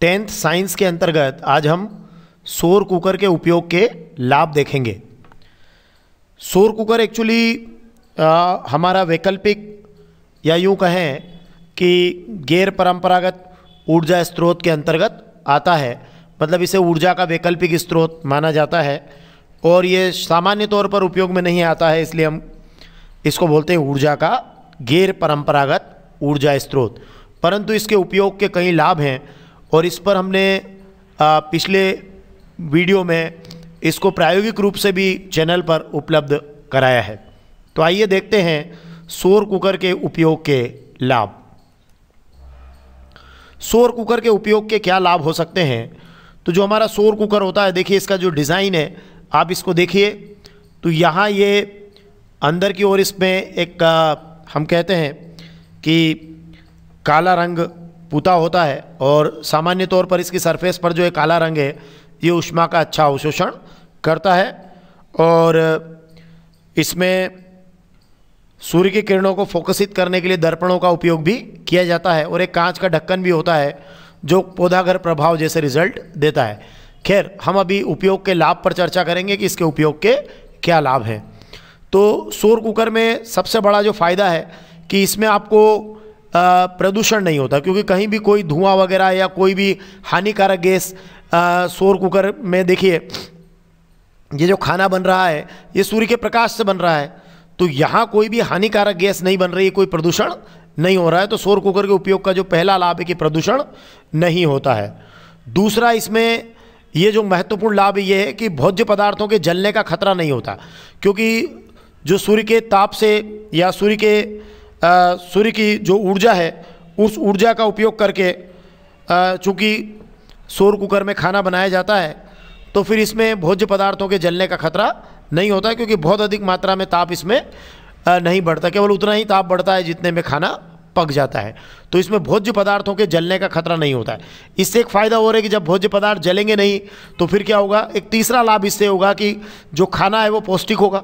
tenth science के अंतर्गत आज हम सोर कुकर के उपयोग के लाभ देखेंगे सोर कुकर एक्चुअली हमारा वैकल्पिक या यूँ कहें कि गैर परंपरागत ऊर्जा स्रोत के अंतर्गत आता है मतलब इसे ऊर्जा का वैकल्पिक स्रोत माना जाता है और ये सामान्य तौर पर उपयोग में नहीं आता है इसलिए हम इसको बोलते हैं ऊर्जा का गैर परंपरागत ऊर्जा स्रोत परंतु इसके उपयोग के कई लाभ हैं और इस पर हमने पिछले वीडियो में इसको प्रायोगिक रूप से भी चैनल पर उपलब्ध कराया है तो आइए देखते हैं शोर कुकर के उपयोग के लाभ शोर कुकर के उपयोग के क्या लाभ हो सकते हैं तो जो हमारा शोर कुकर होता है देखिए इसका जो डिज़ाइन है आप इसको देखिए तो यहाँ ये अंदर की ओर इसमें एक हम कहते हैं कि काला रंग पूता होता है और सामान्य तौर पर इसकी सरफेस पर जो एक काला रंग है ये उष्मा का अच्छा अवशोषण करता है और इसमें सूर्य की किरणों को फोकसित करने के लिए दर्पणों का उपयोग भी किया जाता है और एक कांच का ढक्कन भी होता है जो पौधाघर प्रभाव जैसे रिजल्ट देता है खैर हम अभी उपयोग के लाभ पर चर्चा करेंगे कि इसके उपयोग के क्या लाभ हैं तो सोर कुकर में सबसे बड़ा जो फ़ायदा है कि इसमें आपको प्रदूषण नहीं होता क्योंकि कहीं भी कोई धुआं वगैरह या कोई भी हानिकारक गैस शोर कुकर में देखिए ये जो खाना बन रहा है ये सूर्य के प्रकाश से बन रहा है तो यहाँ कोई भी हानिकारक गैस नहीं बन रही है कोई प्रदूषण नहीं हो रहा है तो शोर कुकर के उपयोग का जो पहला लाभ है कि प्रदूषण नहीं होता है दूसरा इसमें ये जो महत्वपूर्ण लाभ ये है कि भोज्य पदार्थों के जलने का खतरा नहीं होता क्योंकि जो सूर्य के ताप से या सूर्य के सूर्य की जो ऊर्जा है उस ऊर्जा का उपयोग करके चूँकि शोर कुकर में खाना बनाया जाता है तो फिर इसमें भोज्य पदार्थों के जलने का खतरा नहीं होता क्योंकि बहुत अधिक मात्रा में ताप इसमें नहीं बढ़ता केवल उतना ही ताप बढ़ता है जितने में खाना पक जाता है तो इसमें भोज्य पदार्थों के जलने का खतरा नहीं होता है इससे एक फ़ायदा हो रहा है कि जब भोज्य पदार्थ जलेंगे नहीं तो फिर क्या होगा एक तीसरा लाभ इससे होगा कि जो खाना है वो पौष्टिक होगा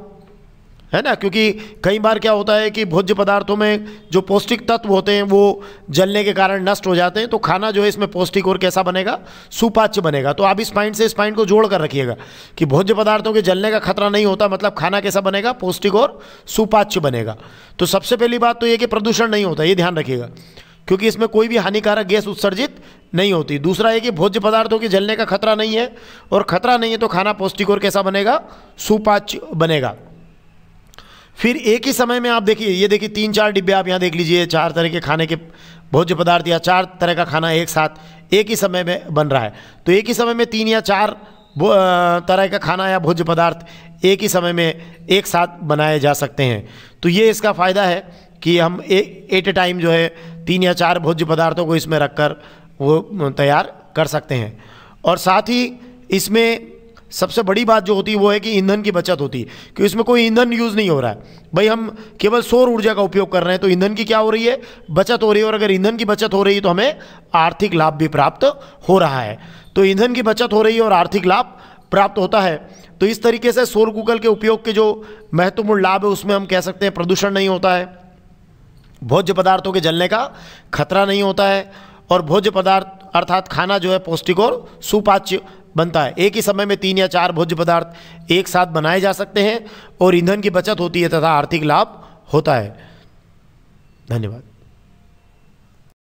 है ना क्योंकि कई बार क्या होता है कि भोज्य पदार्थों में जो पौष्टिक तत्व होते हैं वो जलने के कारण नष्ट हो जाते हैं तो खाना जो है इसमें पौष्टिक और कैसा बनेगा सुपाच्य बनेगा तो आप इस पॉइंट से इस पॉइंट को जोड़ कर रखिएगा कि भोज्य पदार्थों के जलने का खतरा नहीं होता मतलब खाना कैसा बनेगा पौष्टिक और सुपाच्य बनेगा तो सबसे पहली बात तो ये कि प्रदूषण नहीं होता ये ध्यान रखिएगा क्योंकि इसमें कोई भी हानिकारक गैस उत्सर्जित नहीं होती दूसरा है कि भोज्य पदार्थों के जलने का खतरा नहीं है और खतरा नहीं है तो खाना पौष्टिक और कैसा बनेगा सुपाच्य बनेगा फिर एक ही समय में आप देखिए ये देखिए तीन चार डिब्बे आप यहाँ देख लीजिए चार तरह के खाने के भोज्य पदार्थ या चार तरह का खाना एक साथ एक ही समय में बन रहा है तो एक ही समय में तीन या चार तरह का खाना या भोज्य पदार्थ एक ही समय में एक साथ बनाए जा सकते हैं तो ये इसका फ़ायदा है कि हम एट ए टाइम जो है तीन या चार भोज्य पदार्थों को इसमें रख कर वो तैयार कर सकते हैं और साथ ही इसमें सबसे बड़ी बात जो होती है वो है कि ईंधन की बचत होती है क्योंकि इसमें कोई ईंधन यूज़ नहीं हो रहा है भाई हम केवल सौर ऊर्जा का उपयोग कर रहे हैं तो ईंधन की क्या हो रही है बचत हो रही है और अगर ईंधन की बचत हो रही है तो हमें आर्थिक लाभ भी प्राप्त हो रहा है तो ईंधन की बचत हो रही है और आर्थिक लाभ प्राप्त होता है तो इस तरीके से सौर गूगल के उपयोग के जो महत्वपूर्ण लाभ है उसमें हम कह सकते हैं प्रदूषण नहीं होता है भोज्य पदार्थों के जलने का खतरा नहीं होता है और भोज्य पदार्थ अर्थात खाना जो है पौष्टिक और सुपाच्य बनता है एक ही समय में तीन या चार भोज्य पदार्थ एक साथ बनाए जा सकते हैं और ईंधन की बचत होती है तथा आर्थिक लाभ होता है धन्यवाद